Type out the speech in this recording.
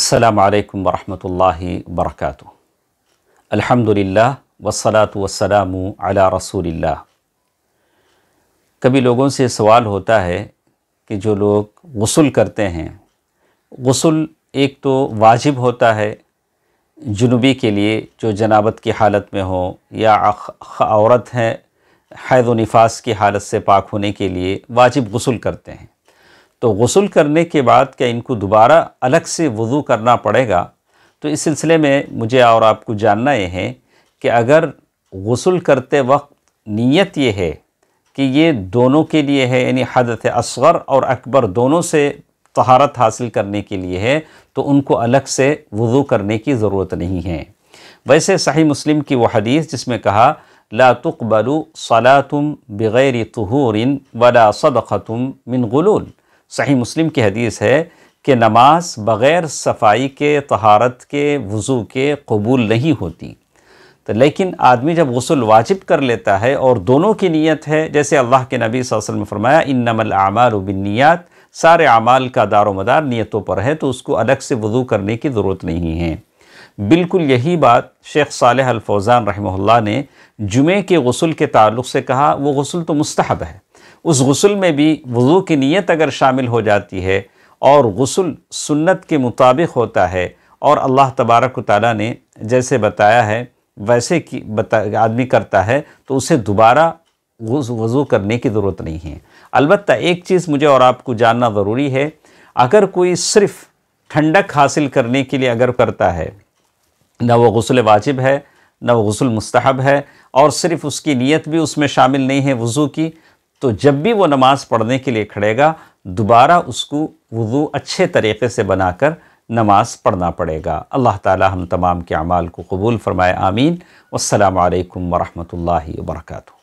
अल्लाम الحمد لله अलहमदिल्ला वसलात على अला الله कभी लोगों से सवाल होता है कि जो लोग गसल करते हैं गसल एक तो वाजिब होता है जुनूबी के लिए जो जनाबत की हालत में हो या औरत हैं हैद व नफास की हालत से पाक होने के लिए वाजिब गसल करते हैं तो गसल करने के बाद क्या इनको दोबारा अलग से वज़ू करना पड़ेगा तो इस सिलसिले में मुझे और आपको जानना यह है कि अगर गसल करते वक्त नीयत ये है कि ये दोनों के लिए है यानी हदत असगर और अकबर दोनों से तहारत हासिल करने के लिए है तो उनको अलग से वज़ू करने की ज़रूरत नहीं है वैसे सही मुस्लिम की वो हदीस जिसमें कहा ला सला तुम बग़ैर तहूरिन वला तुम मिन गुलूल सही मुस्लिम की हदीस है कि नमाज बग़ैर सफाई के तहारत के वज़ू के कबूल नहीं होती तो लेकिन आदमी जब गसल वाजिब कर लेता है और दोनों की नीयत है जैसे अल्लाह के नबी वसल्लम फरमाया इन नमल आमाल बिनियात सारे आमाल का दारो मदार नीयतों पर है तो उसको अलग से वज़ू करने की ज़रूरत नहीं है बिल्कुल यही बात शेख साल अलफौज़ान रहमल्ला ने जुमे के गसल के ताल्लुक से कहा वो गसल तो मुस्तहब है उस गसल में भी वज़ू की नीयत अगर शामिल हो जाती है और गसल सुन्नत के मुताबिक होता है और अल्लाह तबारक ताली ने जैसे बताया है वैसे कि बता आदमी करता है तो उसे दोबारा वज़ू करने की ज़रूरत नहीं है अलबत् एक चीज़ मुझे और आपको जानना ज़रूरी है अगर कोई सिर्फ़ ठंडक हासिल करने के लिए अगर करता है ना वो गसल वाजिब है ना वो गसल मस्तहब है और सिर्फ़ उसकी नीयत भी उसमें शामिल नहीं है वज़ू की तो जब भी वो नमाज़ पढ़ने के लिए खड़ेगा दोबारा उसको वज़ू अच्छे तरीके से बनाकर नमाज़ पढ़ना पड़ेगा अल्लाह ताला हम तमाम के अमाल को कबूल फ़रमाए आमीन अल्लाम वरहमल वर्का